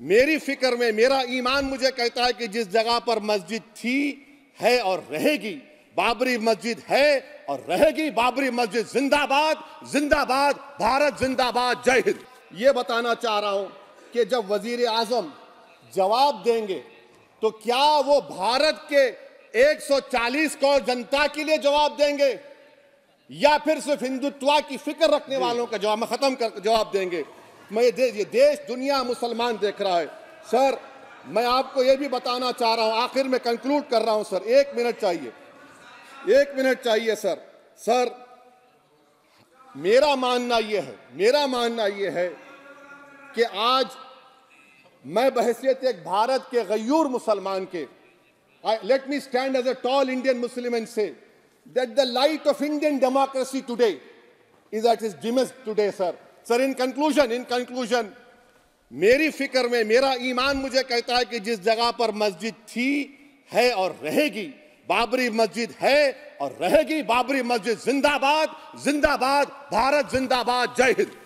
मेरी फिक्र में मेरा ईमान मुझे कहता है कि जिस जगह पर मस्जिद थी है और रहेगी बाबरी मस्जिद है और रहेगी बाबरी मस्जिद जिंदाबाद जिंदाबाद भारत जिंदाबाद जय हिंद ये बताना चाह रहा हूं कि जब वजीर आजम जवाब देंगे तो क्या वो भारत के 140 करोड़ जनता के लिए जवाब देंगे या फिर सिर्फ हिंदुत्व की फिक्र रखने वालों का जवाब खत्म कर जवाब देंगे मैं ये, दे, ये देश दुनिया मुसलमान देख रहा है सर मैं आपको ये भी बताना चाह रहा हूँ आखिर में कंक्लूड कर रहा हूँ सर एक मिनट चाहिए एक मिनट चाहिए सर सर मेरा मानना ये है मेरा मानना ये है कि आज मैं बहसीत एक भारत के गयूर मुसलमान के I let me stand as a tall Indian Muslim and say that the light of Indian democracy today is at is dimmest today sir sir in conclusion in conclusion मेरी फिक्र में मेरा ईमान मुझे कहता है कि जिस जगह पर मस्जिद थी है और रहेगी बाबरी मस्जिद है और रहेगी बाबरी मस्जिद जिंदाबाद जिंदाबाद भारत जिंदाबाद जय हिंद